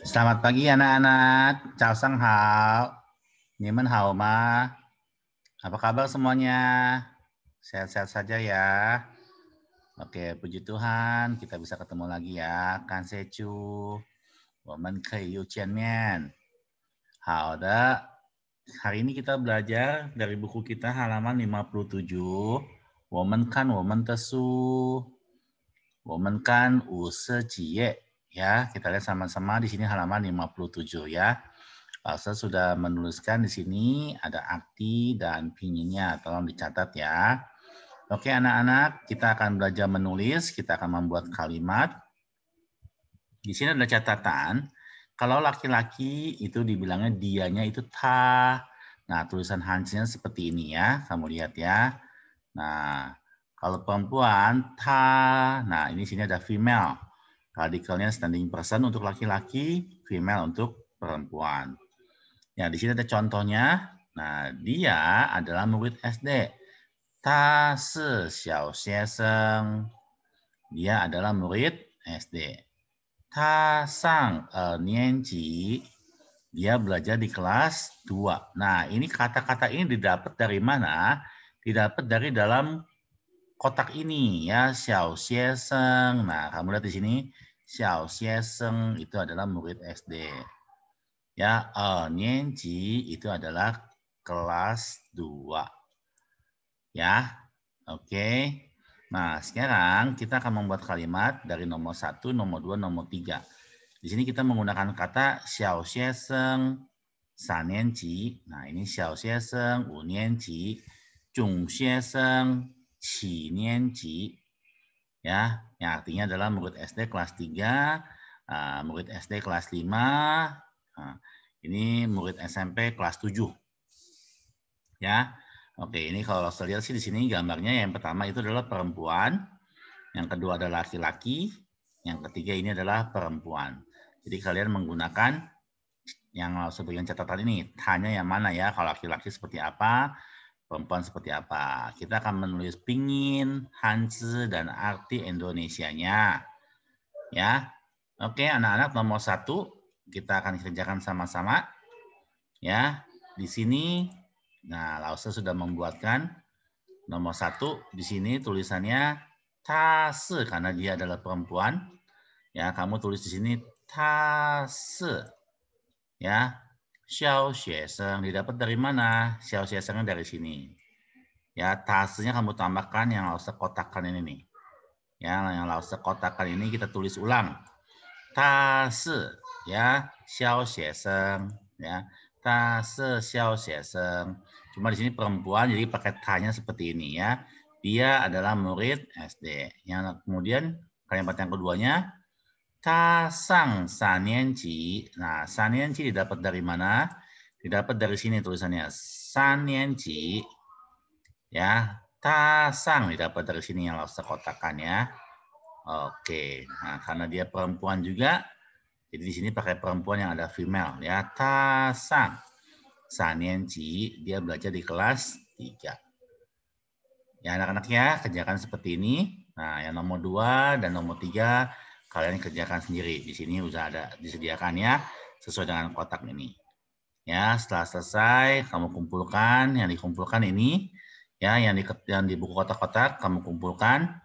Selamat pagi anak-anak. Chào sang hao. men hao ma. Apa kabar semuanya? Sehat-sehat saja ya. Oke, puji Tuhan kita bisa ketemu lagi ya. Kan secu. Woman kei yu chen mian. Hao de. Hari ini kita belajar dari buku kita halaman 57. Woman kan woman tesu. Woman kan wu se jie. Ya, kita lihat sama-sama di sini halaman 57 ya. Pak sudah menuliskan di sini ada arti dan pinginnya. Tolong dicatat ya. Oke anak-anak, kita akan belajar menulis, kita akan membuat kalimat. Di sini ada catatan, kalau laki-laki itu dibilangnya dianya itu ta. Nah, tulisan Hansnya seperti ini ya, kamu lihat ya. Nah, kalau perempuan ta, nah ini sini ada female. Radikalnya standing person untuk laki-laki, female untuk perempuan. Ya, di sini ada contohnya. Nah, dia adalah murid SD. Ta si xiao xieseng. Dia adalah murid SD. Ta sang er eh, nianji. Dia belajar di kelas 2. Nah, ini kata-kata ini didapat dari mana? Didapat dari dalam kotak ini ya, xiao xieseng. Nah, kamu lihat di sini Xiao Xieseng itu adalah murid SD. Ya, uh, nianji itu adalah kelas 2. Ya, oke. Okay. Nah, sekarang kita akan membuat kalimat dari nomor 1, nomor 2, nomor 3. Di sini kita menggunakan kata Xiao Xieseng, San Nianji. Nah, ini Xiao Xieseng, Wu Nianji, Zhong Xieseng, Qi Nianji ya yang artinya adalah murid SD kelas 3, eh, murid SD kelas 5, eh, ini murid SMP kelas 7. Ya. Oke, ini kalau saya lihat sih di sini gambarnya yang pertama itu adalah perempuan, yang kedua adalah laki-laki, yang ketiga ini adalah perempuan. Jadi kalian menggunakan yang sebagian catatan ini, tanya yang mana ya, kalau laki-laki seperti apa, perempuan seperti apa. Kita akan menulis pingin, hanzi, dan arti Indonesianya. Ya, oke anak-anak nomor satu kita akan kerjakan sama-sama. Ya, di sini, nah Lause sudah membuatkan nomor satu di sini tulisannya tas, karena dia adalah perempuan. Ya, kamu tulis di sini tas, Ya, Xiao Xie Xueseng. Didapat dari mana? Xiao Xie Xuesengnya dari sini. Ya, tasnya kamu tambahkan yang lause kotakan ini nih. Ya, yang lause kotakan ini kita tulis ulang. Tas ya, Xiao Xie Xueseng, ya. Tas Xiao Xie Xueseng. Cuma di sini perempuan jadi pakai tanya seperti ini ya. Dia adalah murid SD. Yang kemudian kalimat yang keduanya Tasang ji. Nah, ji didapat dari mana? Didapat dari sini tulisannya. ji. Ya, Tasang didapat dari sini yang langsung kotakan ya. Oke, nah karena dia perempuan juga, jadi di sini pakai perempuan yang ada female ya. Tasang. ji. dia belajar di kelas 3. Ya anak-anak ya, kerjakan seperti ini. Nah, yang nomor 2 dan nomor 3 kalian kerjakan sendiri. Di sini sudah ada disediakannya sesuai dengan kotak ini. Ya, setelah selesai kamu kumpulkan yang dikumpulkan ini ya yang di yang di buku kotak-kotak kamu kumpulkan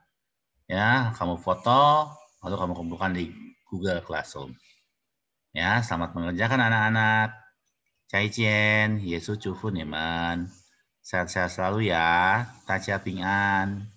ya, kamu foto lalu kamu kumpulkan di Google Classroom. Ya, selamat mengerjakan anak-anak. Cai Chen Yesu Cufu Neman. Sehat-sehat selalu ya. Tacia Ping